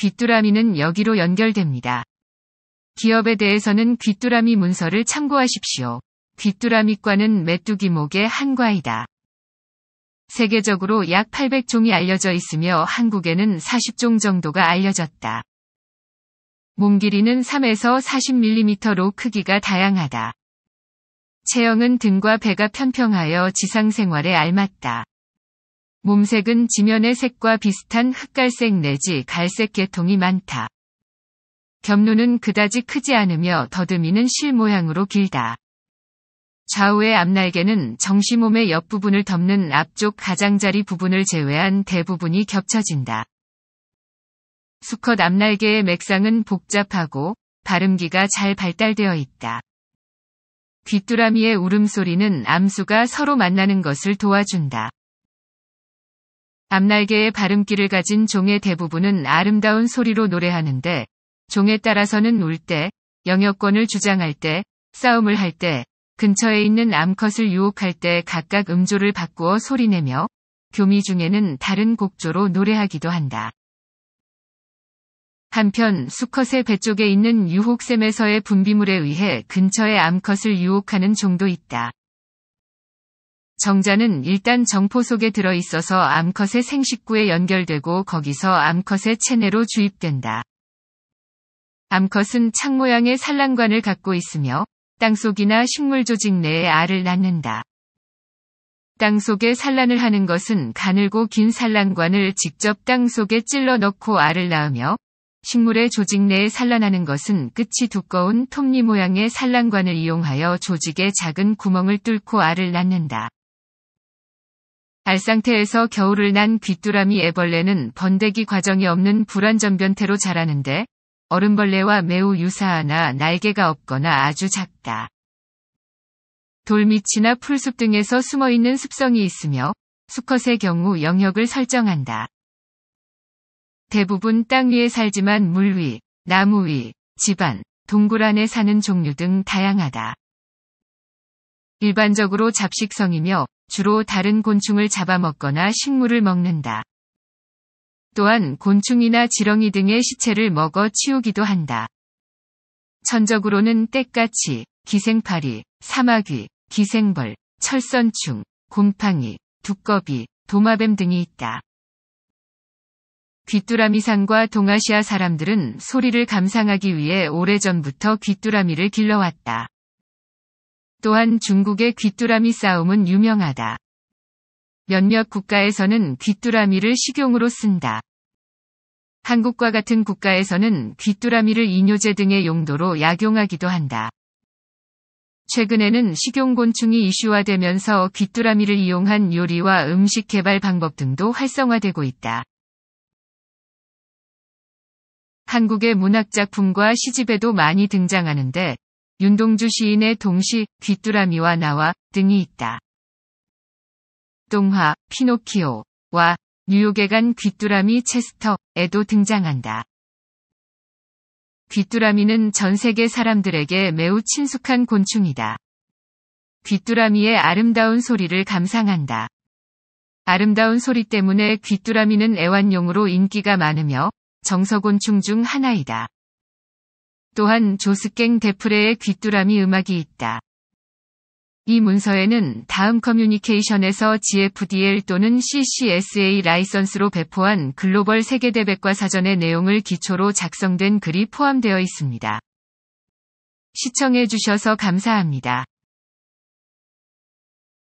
귀뚜라미는 여기로 연결됩니다. 기업에 대해서는 귀뚜라미 문서를 참고하십시오. 귀뚜라미과는 메뚜기목의 한과이다. 세계적으로 약 800종이 알려져 있으며 한국에는 40종 정도가 알려졌다. 몸 길이는 3에서 40mm로 크기가 다양하다. 체형은 등과 배가 편평하여 지상생활에 알맞다. 몸색은 지면의 색과 비슷한 흑갈색 내지 갈색 계통이 많다. 겹눈은 그다지 크지 않으며 더듬이는 실 모양으로 길다. 좌우의 앞날개는 정시몸의 옆부분을 덮는 앞쪽 가장자리 부분을 제외한 대부분이 겹쳐진다. 수컷 앞날개의 맥상은 복잡하고 발음기가 잘 발달되어 있다. 귀뚜라미의 울음소리는 암수가 서로 만나는 것을 도와준다. 앞날개의 발음길을 가진 종의 대부분은 아름다운 소리로 노래하는데 종에 따라서는 울 때, 영역권을 주장할 때, 싸움을 할 때, 근처에 있는 암컷을 유혹할 때 각각 음조를 바꾸어 소리내며 교미 중에는 다른 곡조로 노래하기도 한다. 한편 수컷의 배 쪽에 있는 유혹샘에서의 분비물에 의해 근처의 암컷을 유혹하는 종도 있다. 정자는 일단 정포 속에 들어있어서 암컷의 생식구에 연결되고 거기서 암컷의 체내로 주입된다. 암컷은 창 모양의 산란관을 갖고 있으며 땅속이나 식물 조직 내에 알을 낳는다. 땅 속에 산란을 하는 것은 가늘고 긴 산란관을 직접 땅 속에 찔러 넣고 알을 낳으며 식물의 조직 내에 산란하는 것은 끝이 두꺼운 톱니 모양의 산란관을 이용하여 조직에 작은 구멍을 뚫고 알을 낳는다. 알상태에서 겨울을 난 귀뚜라미 애벌레는 번데기 과정이 없는 불안전변태로 자라는데 얼음벌레와 매우 유사하나 날개가 없거나 아주 작다. 돌밑이나 풀숲 등에서 숨어있는 습성이 있으며 수컷의 경우 영역을 설정한다. 대부분 땅 위에 살지만 물 위, 나무 위, 집안, 동굴 안에 사는 종류 등 다양하다. 일반적으로 잡식성이며 주로 다른 곤충을 잡아먹거나 식물을 먹는다. 또한 곤충이나 지렁이 등의 시체를 먹어 치우기도 한다. 천적으로는 때까치 기생파리, 사마귀, 기생벌, 철선충, 곰팡이, 두꺼비, 도마뱀 등이 있다. 귀뚜라미상과 동아시아 사람들은 소리를 감상하기 위해 오래전부터 귀뚜라미를 길러왔다. 또한 중국의 귀뚜라미 싸움은 유명하다. 몇몇 국가에서는 귀뚜라미를 식용으로 쓴다. 한국과 같은 국가에서는 귀뚜라미를 이뇨제 등의 용도로 약용하기도 한다. 최근에는 식용곤충이 이슈화되면서 귀뚜라미를 이용한 요리와 음식 개발 방법 등도 활성화되고 있다. 한국의 문학작품과 시집에도 많이 등장하는데 윤동주 시인의 동시, 귀뚜라미와 나와 등이 있다. 동화, 피노키오와 뉴욕에 간 귀뚜라미 체스터에도 등장한다. 귀뚜라미는 전 세계 사람들에게 매우 친숙한 곤충이다. 귀뚜라미의 아름다운 소리를 감상한다. 아름다운 소리 때문에 귀뚜라미는 애완용으로 인기가 많으며 정서곤충 중 하나이다. 또한 조스갱 데프레의 귀뚜라미 음악이 있다. 이 문서에는 다음 커뮤니케이션에서 GFDL 또는 CCSA 라이선스로 배포한 글로벌 세계대백과 사전의 내용을 기초로 작성된 글이 포함되어 있습니다. 시청해주셔서 감사합니다.